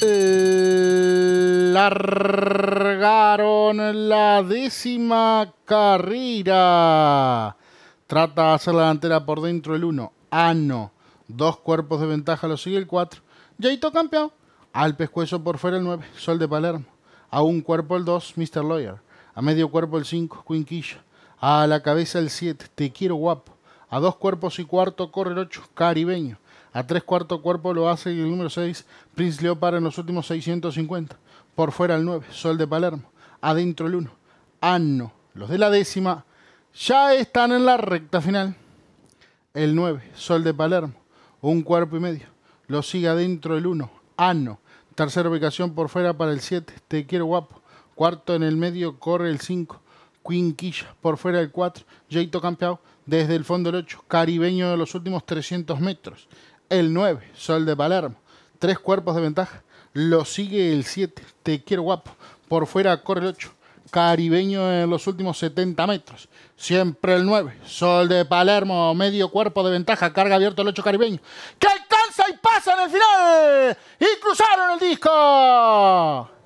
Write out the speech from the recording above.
Largaron la décima carrera. Trata de hacer la delantera por dentro el 1. Ano. Dos cuerpos de ventaja lo sigue el 4. yaito campeón. Al pescuezo por fuera el 9. Sol de Palermo. A un cuerpo el 2. Mr. Lawyer. A medio cuerpo el 5. Quinquillo. A la cabeza el 7. Te quiero guapo. A dos cuerpos y cuarto corre el 8. Caribeño. A tres cuartos cuerpo lo hace el número 6, Prince Leopard en los últimos 650. Por fuera el 9, Sol de Palermo. Adentro el 1, Ano. Los de la décima ya están en la recta final. El 9, Sol de Palermo. Un cuerpo y medio. Lo sigue adentro el 1, Ano. Tercera ubicación por fuera para el 7, Te quiero guapo. Cuarto en el medio corre el 5, Quinquilla. Por fuera el 4, Jaito Campeao. Desde el fondo el 8, caribeño de los últimos 300 metros. El 9, Sol de Palermo. Tres cuerpos de ventaja. Lo sigue el 7, Te quiero guapo. Por fuera corre el 8. Caribeño en los últimos 70 metros. Siempre el 9. Sol de Palermo, medio cuerpo de ventaja. Carga abierto el 8 caribeño. Que alcanza y pasa en el final. Y cruzaron el disco.